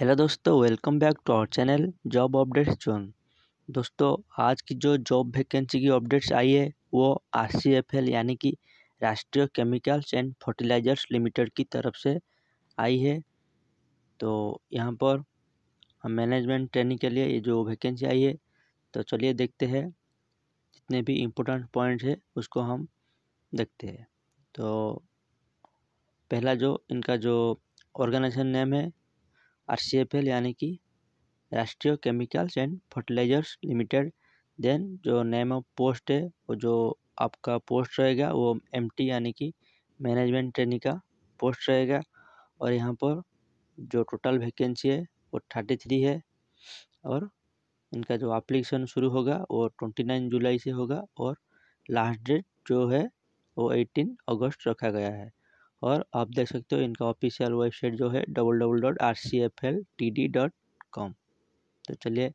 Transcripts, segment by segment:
hello दोस्तों welcome back to our channel job updates zone दोस्तों आज की जो जॉब वैकेंसी की अपडेट्स आई है वो आरसीएफएल यानी कि Rashtriya chemicals and fertilizers limited की तरफ से आई है तो यहाँ पर मैनेजमेंट ट्रेनिंग के लिए ये जो वैकेंसी आई है तो चलिए देखते हैं जितने भी इम्पोर्टेंट पॉइंट है उसको हम देखते हैं तो पहला जो इनका जो ऑर्गेनाइजेशन नेम है आर सी एफ एल यानी कि Rashtriya chemicals and fertilizers limited then जो नेम ऑफ पोस्ट है वो जो आपका पोस्ट रहेगा वो एम यानी कि मैनेजमेंट ट्रेनिंग का पोस्ट रहेगा और यहाँ पर जो टोटल वैकेंसी है वो थर्टी थ्री है और इनका जो एप्लीकेशन शुरू होगा वो ट्वेंटी नाइन जुलाई से होगा और लास्ट डेट जो है वो एटीन अगस्त रखा गया है और आप देख सकते हो इनका ऑफिशियल वेबसाइट जो है double double dot R C F L T D dot com तो चलिए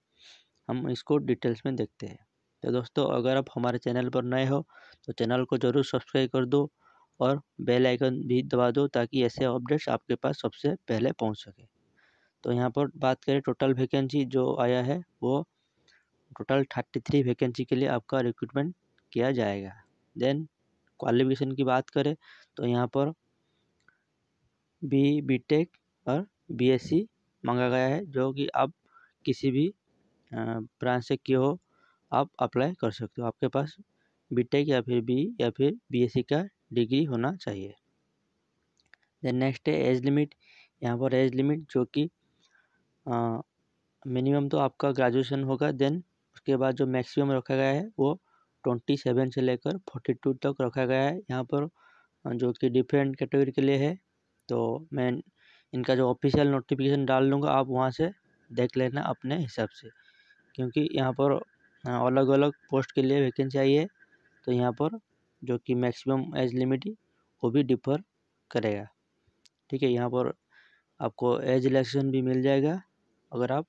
हम इसको डिटेल्स में देखते हैं तो दोस्तों अगर आप हमारे चैनल पर नए हो तो चैनल को ज़रूर सब्सक्राइब कर दो और बेल आइकन भी दबा दो ताकि ऐसे अपडेट्स आपके पास सबसे पहले पहुंच सके तो यहाँ पर बात करें टोटल वैकेंसी जो आया है वो टोटल थर्टी थ्री वैकेंसी के लिए आपका रिक्रूटमेंट किया जाएगा देन क्वालिफिकेशन की बात करें तो यहाँ पर बी बी टेक और बी एस सी मांगा गया है जो कि आप किसी भी ब्रांच से किए हो आप अप्लाई कर सकते हो आपके पास बी टेक या फिर बी या फिर बी एस सी का डिग्री होना चाहिए देन नेक्स्ट है एज लिमिट यहाँ पर एज लिमिट जो कि मिनिमम तो आपका ग्रेजुएशन होगा देन उसके बाद जो मैक्सिमम रखा गया है वो ट्वेंटी सेवन से लेकर फोर्टी टू तक रखा गया है यहाँ पर जो कि डिफरेंट कैटेगरी के लिए है तो मैं इनका जो ऑफिशियल नोटिफिकेशन डाल लूँगा आप वहाँ से देख लेना अपने हिसाब से क्योंकि यहाँ पर अलग अलग पोस्ट के लिए वैकेंसी आई है तो यहाँ पर जो कि मैक्सिमम एज लिमिट वो भी डिफर करेगा ठीक है यहाँ पर आपको एज रिलैक्सेशन भी मिल जाएगा अगर आप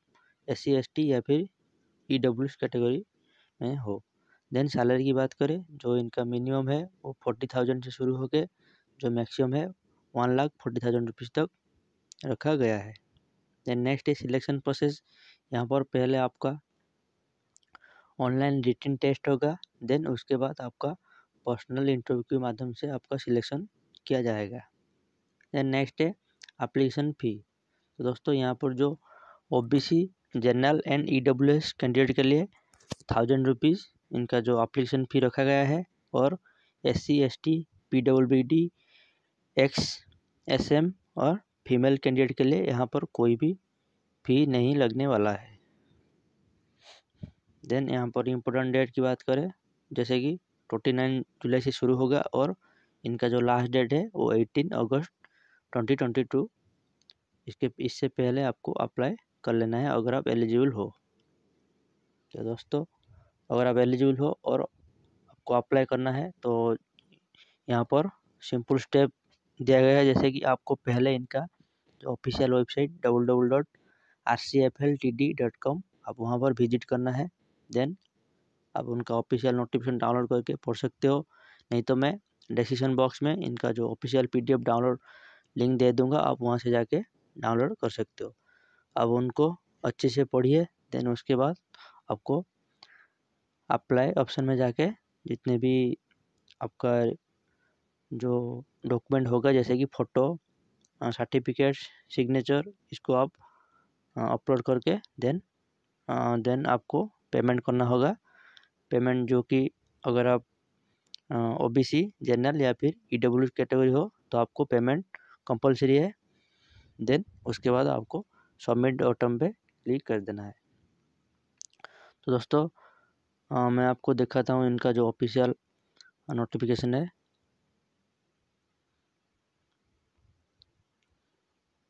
एस सी एस टी या फिर ई डब्ल्यू एस कैटेगरी में हो देन सैलरी की बात करें जो इनका मिनिमम है वो फोर्टी थाउजेंड से शुरू होकर जो मैक्सिमम है one lakh forty thousand rupees तक रखा गया है देन नेक्स्ट है सिलेक्शन प्रोसेस यहाँ पर पहले आपका ऑनलाइन रिटर्न टेस्ट होगा देन उसके बाद आपका पर्सनल इंटरव्यू के माध्यम से आपका सिलेक्शन किया जाएगा देन नेक्स्ट है अप्लीकेशन फ़ी तो दोस्तों यहाँ पर जो O general and E candidate के लिए थाउजेंड रुपीज़ इनका जो अप्लीकेशन फ़ी रखा गया है और S C S T P W B D X S M और फीमेल कैंडिडेट के लिए यहाँ पर कोई भी फी नहीं लगने वाला है देन यहाँ पर इम्पोर्टेंट डेट की बात करें जैसे कि ट्वेंटी नाइन जुलाई से शुरू होगा और इनका जो लास्ट डेट है वो eighteen August twenty twenty two इसके इससे पहले आपको अप्लाई कर लेना है अगर आप एलिजिबल हो तो दोस्तों अगर आप एलिजिबल हो और आपको अप्लाई करना है तो यहाँ पर सिंपल स्टेप दिया गया है जैसे कि आपको पहले इनका जो official website double double dot R C F L T D dot com आप वहाँ पर विजिट करना है देन आप उनका ऑफिशियल नोटिफिकेशन डाउनलोड करके पढ़ सकते हो नहीं तो मैं डिस्क्रिप्शन बॉक्स में इनका जो official P D F download link दे दूँगा आप वहाँ से जाके डाउनलोड कर सकते हो अब उनको अच्छे से पढ़िए देन उसके बाद आपको अप्लाई ऑप्शन में जाके जितने भी आपका जो डॉक्यूमेंट होगा जैसे कि फ़ोटो सर्टिफिकेट सिग्नेचर इसको आप अपलोड करके देन देन आपको पेमेंट करना होगा पेमेंट जो कि अगर आप ओ बी सी जनरल या फिर ई डब्ल्यू कैटेगरी हो तो आपको पेमेंट कंपलसरी है देन उसके बाद आपको सबमिट ऑटम पे क्लिक कर देना है तो दोस्तों आ, मैं आपको दिखाता हूँ इनका जो ऑफिशियल नोटिफिकेशन है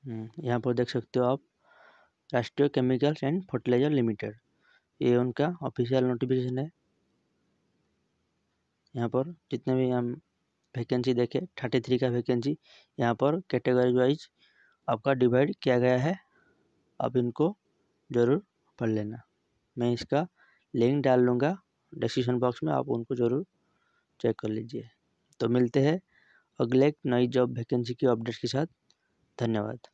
हम्म, यहाँ पर देख सकते हो आप राष्ट्रीय केमिकल्स एंड फर्टिलाइजर लिमिटेड ये उनका ऑफिशियल नोटिफिकेशन है यहाँ पर जितने भी हम वैकेंसी देखें थर्टी थ्री का वैकेंसी यहाँ पर कैटेगरी वाइज आपका डिवाइड किया गया है आप इनको ज़रूर पढ़ लेना मैं इसका लिंक डाल लूँगा डिस्क्रिप्शन बॉक्स में आप उनको ज़रूर चेक कर लीजिए तो मिलते हैं अगले एक नई जॉब वैकेंसी की अपडेट के साथ धन्यवाद